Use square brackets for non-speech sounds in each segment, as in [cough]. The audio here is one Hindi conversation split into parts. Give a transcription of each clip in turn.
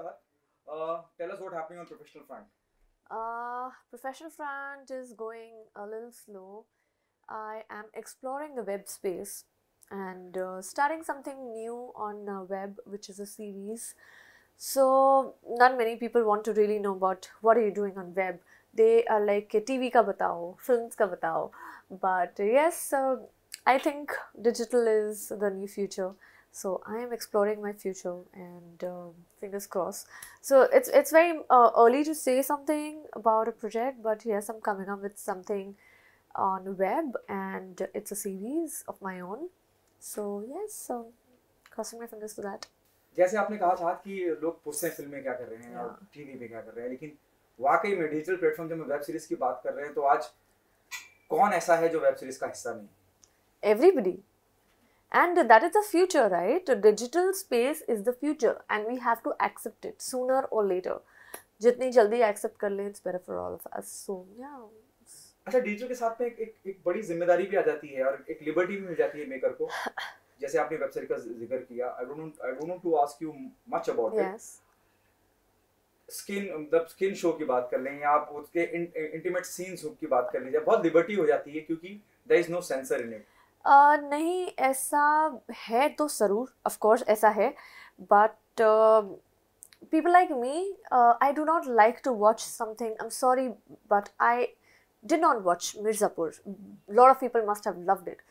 Shahar. Uh, tell us what's happening on professional front. Uh, professional front is going a little slow. I am exploring the web space and uh, starting something new on uh, web, which is a series. So not many people want to really know about what are you doing on web. They are like TV ka batao, films ka batao. But yes, I think digital is the new future so i am exploring my future and um, fingers crossed so it's it's very uh, early to say something about a project but yes i'm coming up with something on web and it's a series of my own so yes so crossing my fingers to that जैसे आपने कहा था कि लोग पूछते हैं फिल्म क्या कर रहे हैं yeah. और टीवी पे क्या कर रहे हैं लेकिन वाकई में डिजिटल प्लेटफॉर्म जब हम वेब सीरीज की बात कर रहे हैं तो आज कौन ऐसा है जो वेब सीरीज का हिस्सा नहीं everybody And that is the future, right? the Digital space is the future and we have to accept it sooner or later. jitni jaldi accept kar le it's better for all of us so yeah अच्छा डीजे के साथ में एक, एक एक बड़ी जिम्मेदारी भी आ जाती है और एक लिबर्टी भी मिल जाती है मेकर को जैसे आपने वेब सीरीज का जिक्र किया I don't I don't know to ask you much about it skin मतलब स्किन शो की बात कर लें या आप उसके इंटीमेट सीन्स की बात कर लीजिए बहुत लिबर्टी हो जाती है क्योंकि there is no censor in it ah, नहीं ऐसा है तो ज़रूर ऑफकोर्स ऐसा है but people like me I do not like to watch something I am sorry but I did not watch Mirzapur lot of people must have loved it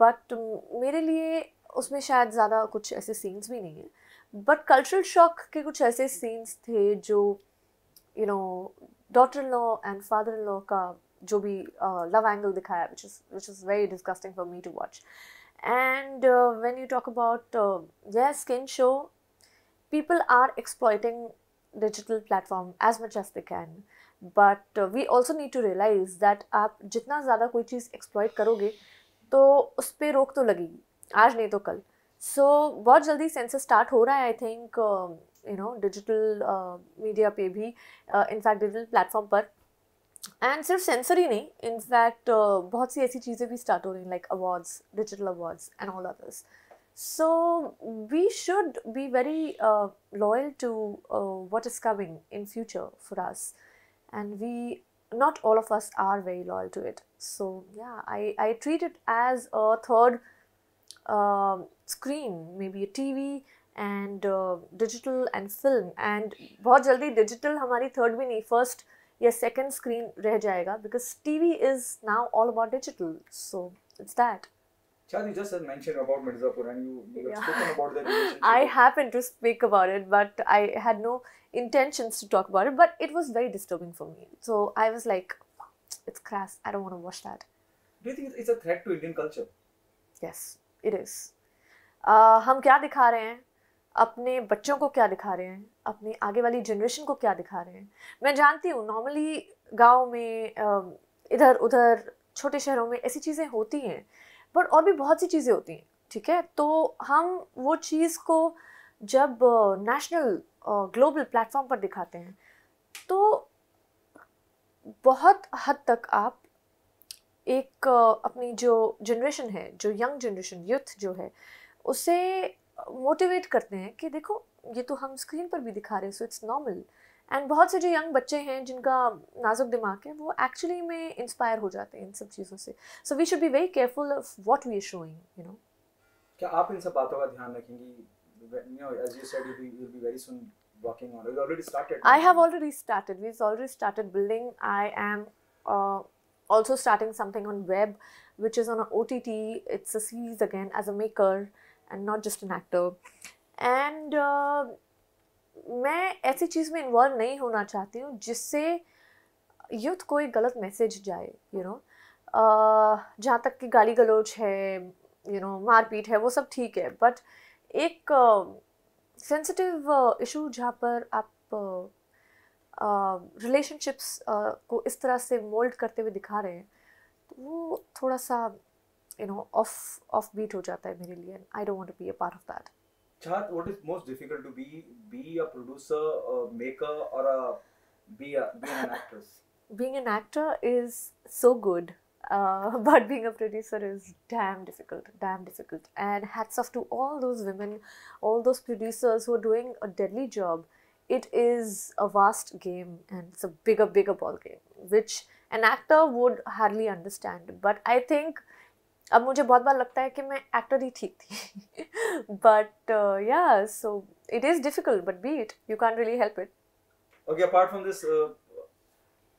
but मेरे लिए उसमें शायद ज़्यादा कुछ ऐसे सीन्स भी नहीं हैं बट कल्चरल शॉक के कुछ ऐसे सीन्स थे जो you know daughter law and father law का जो भी लव uh, एंगल दिखाया which is which is very disgusting for me to watch and when you talk about यह skin show people are exploiting digital platform as much as they can but we also need to realise that आप जितना ज़्यादा कोई चीज़ एक्सप्लॉयट करोगे तो उस पर रोक तो लगेगी आज नहीं तो कल सो so, बहुत जल्दी सेंसस स्टार्ट हो रहा है I think you know digital media पे भी इनफैक्ट डिजिटल प्लेटफॉर्म पर एंड सिर्फ सेंसर ही नहीं इनफैक्ट बहुत सी ऐसी चीज़ें भी स्टार्ट हो रही हैं like awards digital awards and all others so we should be very loyal to what is coming in future for us and we not all of us are very loyal to it so yeah i i treat it as a third screen maybe a tv and digital and film and बहुत जल्दी digital हमारी third भी नहीं first या सेकेंड स्क्रीन रह जाएगा because T V is now all about digital so it's that Chadi just has mentioned about Mirzapur and you, you yeah. have spoken about that I happened to speak about it, but I had no intentions to talk about it, but it was very disturbing for me. So I was like, it's crass. I don't want to watch that. Do you think it's a threat to Indian culture? Yes, it is. Uh, हम क्या दिखा रहे हैं अपने बच्चों को क्या दिखा रहे हैं अपने आगे वाली जनरेशन को क्या दिखा रहे हैं मैं जानती हूँ नॉर्मली गाँव में इधर उधर छोटे शहरों में ऐसी चीज़ें होती हैं बट और भी बहुत सी चीज़ें होती हैं ठीक है तो हम वो चीज़ को जब नेशनल ग्लोबल प्लेटफॉर्म पर दिखाते हैं तो बहुत हद तक आप एक अपनी जो जनरेशन है जो यंग जनरेशन यूथ जो है उसे मोटिवेट करते हैं कि देखो ये तो हम स्क्रीन पर भी दिखा रहे हैं सो इट्स नॉर्मल एंड बहुत से जो यंग बच्चे हैं जिनका नाजुक दिमाग है वो एक्चुअली में इंस्पायर हो जाते हैं इन सब चीज़ों से so we should be very careful of what we are showing you know क्या आप इन सब बातों का ध्यान रखेंगी you know as you said you'll be, you'll be very soon working on it You've already started i have already started we've already started building i am uh, also starting something on web which is on a ott it's a series again as a maker and not just an actor and uh, मैं ऐसी चीज़ में इन्वॉल्व नहीं होना चाहती हूँ जिससे यूथ कोई गलत मैसेज जाए यू नो uh, जहाँ तक कि गाली गलोच है यू नो मारपीट है वो सब ठीक है बट एक सेंसिटिव uh, इशू uh, जहाँ पर आप रिलेशनशिप्स uh, uh, uh, को इस तरह से मोल्ड करते हुए दिखा रहे हैं तो वो थोड़ा सा you know off off beat हो जाता है मेरे लिए I don't want to be a part of that what is most difficult to be? Be a producer, a maker, or a be a be an actress. [laughs] being an actor is so good, uh, [laughs] but being a producer is damn difficult, damn difficult. And hats off to all those women, all those producers who are doing a deadly job. It is a vast game, and it's a bigger, bigger ball game, which an actor would hardly understand. But I think अब मुझे बहुत बार लगता है कि मैं एक्टर ही ठीक थी but yeah so it is difficult but be it you can really help it okay apart from this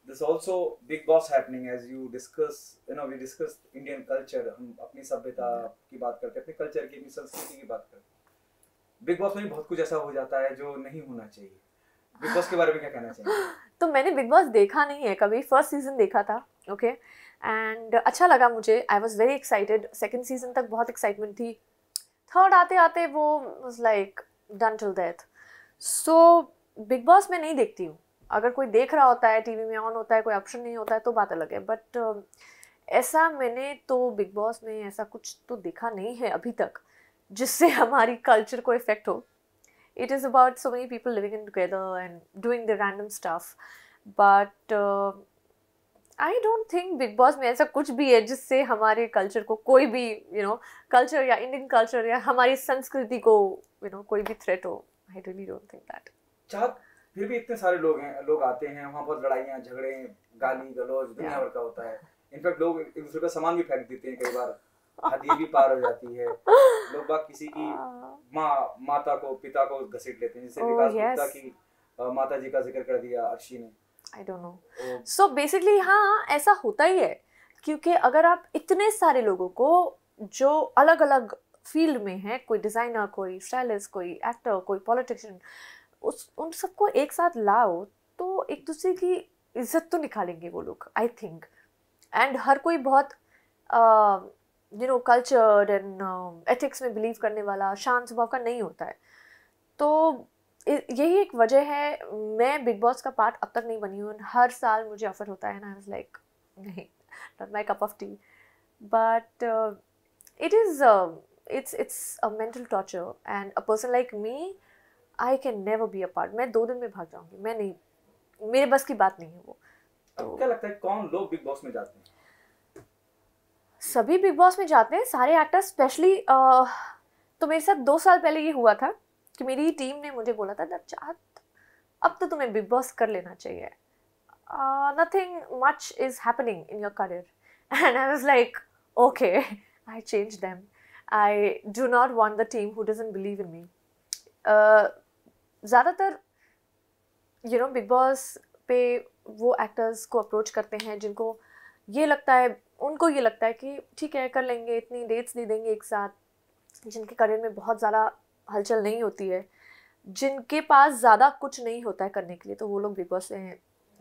this also Bigg Boss happening as you discuss you know we discuss Indian culture हम अपनी सभ्यता की बात करते हैं अपने कल्चर की अपनी संस्कृति की बात करते हैं बिग बॉस में बहुत कुछ ऐसा हो जाता है जो नहीं होना चाहिए बिग बॉस के बारे में क्या कहना चाहिए [gasps] तो मैंने बिग बॉस देखा नहीं है कभी फर्स्ट सीजन देखा था ओके okay? एंड अच्छा लगा मुझे I was very excited second season तक बहुत एक्साइटमेंट थी थर्ड आते आते वो was like done till death so Bigg Boss मैं नहीं देखती हूँ अगर कोई देख रहा होता है टीवी में ऑन होता है कोई ऑप्शन नहीं होता है तो बात अलग है बट uh, um, ऐसा मैंने तो बिग बॉस में ऐसा कुछ तो देखा नहीं है अभी तक जिससे [laughs] हमारी कल्चर को इफेक्ट हो it is about so many people living in together and doing the random stuff but I don't think Bigg Boss में ऐसा कुछ भी है जिससे हमारे कल्चर को कोई भी यू नो कल्चर या इंडियन कल्चर या हमारी संस्कृति को यू you नो know, कोई भी थ्रेट हो I really don't think that चाहत फिर भी इतने सारे लोग हैं लोग आते हैं वहाँ बहुत लड़ाइयाँ झगड़े गाली गलौज दुनिया भर का होता है इनफैक्ट लोग एक दूसरे का सामान भी फेंक देते हैं कई बार [laughs] हदी भी पार हो जाती है लोग बाग किसी की ah. माँ माता को पिता को घसीट लेते हैं जैसे oh, विकास गुप्ता की माता जी का जिक्र कर दिया अर्शी ने I don't know so basically हाँ ऐसा होता ही है क्योंकि अगर आप इतने सारे लोगों को जो अलग अलग फील्ड में है कोई डिज़ाइनर कोई स्टाइलिस्ट कोई एक्टर कोई पॉलिटिशियन उस उन सबको एक साथ लाओ तो एक दूसरे की इज्जत तो निकालेंगे वो लोग आई थिंक एंड हर कोई बहुत you know culture and ethics में बिलीव करने वाला शांत स्वभाव का नहीं होता है तो यही एक वजह है मैं बिग बॉस का पार्ट अब तक नहीं बनी हूँ हर साल मुझे ऑफर होता है ना आई लाइक नहीं not my cup of tea but it is it's it's a mental torture and a person like me I can never be a part मैं दो दिन में भाग जाऊँगी मैं नहीं मेरे बस की बात नहीं है वो तो क्या लगता है कौन लोग बिग बॉस में जाते हैं सभी बिग बॉस में जाते हैं सारे एक्टर्स स्पेशली uh, तो मेरे साथ दो साल पहले ये हुआ था कि मेरी टीम ने मुझे बोला था नवजात तो, अब तो तुम्हें बिग बॉस कर लेना चाहिए nothing much is happening in your career and I was like okay I change them I do not want the team who doesn't believe in me ज़्यादातर यू नो बिग बॉस पे वो एक्टर्स को अप्रोच करते हैं जिनको ये लगता है उनको ये लगता है कि ठीक है कर लेंगे इतनी डेट्स दे देंगे एक साथ जिनके करियर में बहुत ज़्यादा हलचल नहीं होती है जिनके पास ज़्यादा कुछ नहीं होता है करने के लिए तो वो लोग बिग बॉस से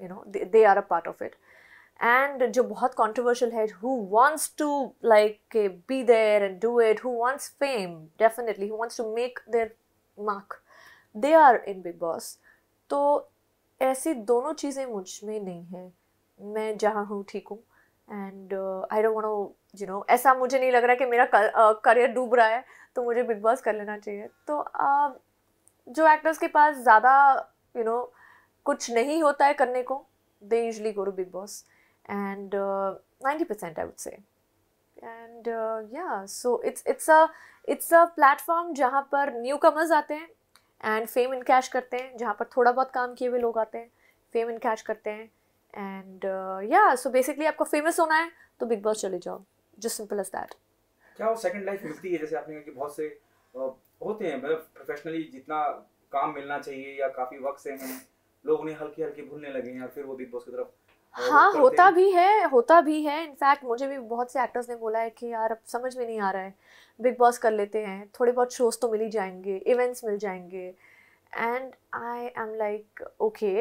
you know they are a part of it and जो बहुत कॉन्ट्रोवर्शियल है who wants to like be there and do it who wants fame definitely who wants to make their mark they are in Bigg Boss तो ऐसी दोनों चीज़ें मुझ में नहीं हैं मैं जहाँ हूँ ठीक हूँ and I don't want you know ऐसा मुझे नहीं लग रहा कि मेरा करियर डूब रहा है तो मुझे बिग बॉस कर लेना चाहिए तो uh, जो एक्टर्स के पास ज़्यादा यू नो कुछ नहीं होता है करने को they usually go to Bigg Boss and ninety percent I would say and yeah so it's it's a it's a platform जहाँ पर न्यू कमर्स आते हैं एंड फेम इन कैश करते हैं जहाँ पर थोड़ा बहुत काम किए हुए लोग आते हैं फेम इन कैश करते हैं एंड या सो बेसिकली आपको फेमस होना है तो बिग बॉस चले जाओ जस्ट सिंपल एज दैट क्या वो सेकंड लाइफ मिलती है जैसे आपने कहा कि बहुत से होते हैं मतलब प्रोफेशनली जितना काम मिलना चाहिए या काफी वक्त से हैं लोग उन्हें हल्की हल्की भूलने लगे हैं फिर वो बिग बॉस की तरफ हाँ होता भी है होता भी है इनफैक्ट मुझे भी बहुत से एक्टर्स ने बोला है कि यार अब समझ में नहीं आ रहा है बिग बॉस कर लेते हैं थोड़े बहुत शोज तो मिल ही जाएंगे इवेंट्स मिल जाएंगे and I am like okay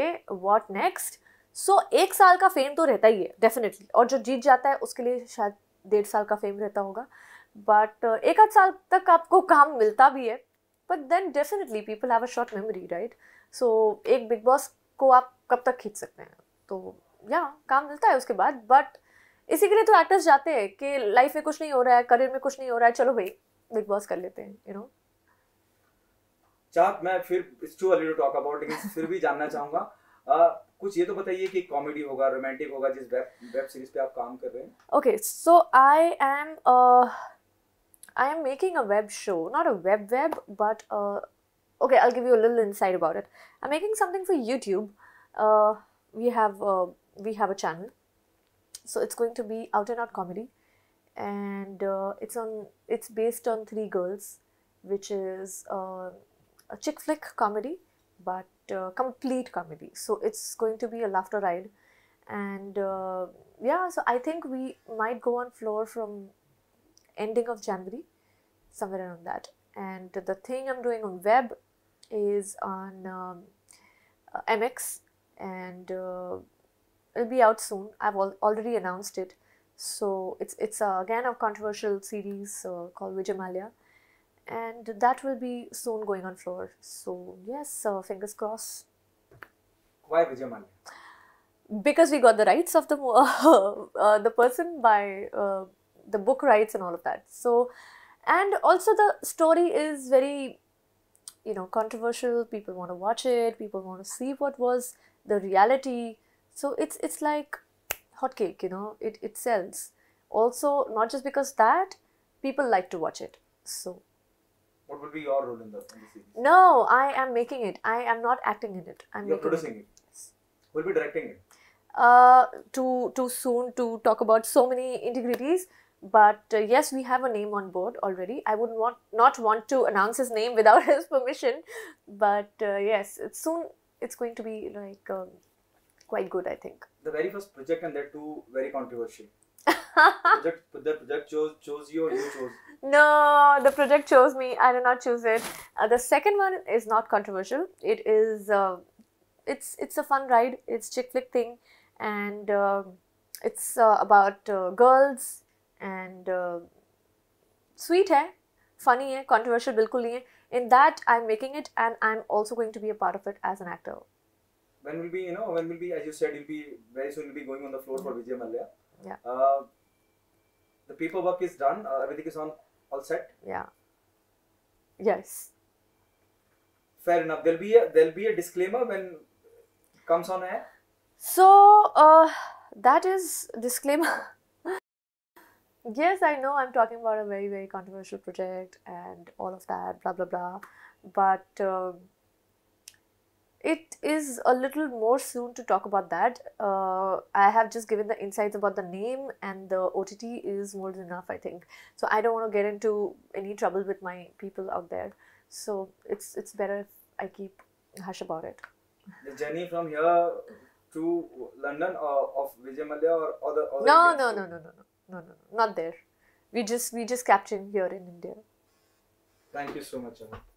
what next so एक साल का फेम तो रहता ही है डेफिनेटली और जो जीत जाता है उसके लिए शायद डेढ़ साल का फेम रहता होगा बट uh, एक आध साल तक आपको काम मिलता भी है but then definitely people have a short memory right so एक बिग बॉस को आप कब तक खींच सकते हैं तो या yeah, काम मिलता है उसके बाद बट इसी के लिए तो एक्टर्स जाते हैं कि लाइफ में कुछ नहीं हो रहा है करियर में कुछ नहीं हो रहा है चलो भाई बिग बॉस कर लेते हैं यू नो चाह मैं फिर it's too early to talk about लेकिन फिर भी जानना चाहूंगा कुछ ये तो बताइए कि कॉमेडी होगा रोमांटिक होगा जिस वेब वेब सीरीज पे आप काम कर रहे हैं okay so I am I am making a web show not a web web but okay i'll give you a little insight about it i'm making something for youtube uh, we have uh, we have a channel so it's going to be out and out comedy and it's on it's based on three girls which is a chick flick comedy but uh, complete comedy. So it's going to be a laughter ride, and uh, yeah, so I think we might go on floor from ending of January, somewhere around that. And the thing I'm doing on web is on um, uh, MX, and uh, it'll be out soon. I've al already announced it. So it's it's uh, again a controversial series uh, called Vijamalya and that will be soon going on floor. So yes, uh, fingers crossed. Why Vijay Malia? Because we got the rights of the [laughs] uh, the person by uh, the book rights and all of that. So, and also the story is very, you know, controversial. People want to watch it. People want to see what was the reality. So it's it's like hotcake, you know. It it sells. Also, not just because that people like to watch it. So what would be your role in the, in the series? No, I am making it. I am not acting in it. I'm You're producing it. it. We'll be directing it. Uh, too too soon to talk about so many integrities. But uh, yes, we have a name on board already. I would want not want to announce his name [laughs] without his permission. But uh, yes, it's soon it's going to be like um, quite good, I think. The very first project and they're two very controversial. [laughs] project, the project chose, chose you or you chose? No, the project chose me. I did not choose it. Uh, the second one is not controversial. It is, uh, it's it's a fun ride. It's chick flick thing, and uh, it's uh, about uh, girls and uh, sweet hair. funny hai, controversial bilkul nahi hai. In that, I'm making it, and I'm also going to be a part of it as an actor. When will be you know when will be as you said you'll be very soon you'll be going on the floor mm -hmm. for Vijay Mallya. Yeah. Uh, paperwork is done. Uh, everything is on all set. Yeah. Yes. Fair enough. There'll be a there'll be a disclaimer when comes on air. So uh, that is disclaimer. [laughs] yes, I know I'm talking about a very very controversial project and all of that. Blah blah blah. But. Um, it is a little more soon to talk about that. Uh, I have just given the insights about the name and the OTT is more than enough, I think. So I don't want to get into any trouble with my people out there. So it's it's better if I keep hush about it. The journey from here to London or of Vijay Mallya or other. other no, no, no, no, no, no, no, no, not there. We just we just capturing here in India. Thank you so much. Anna.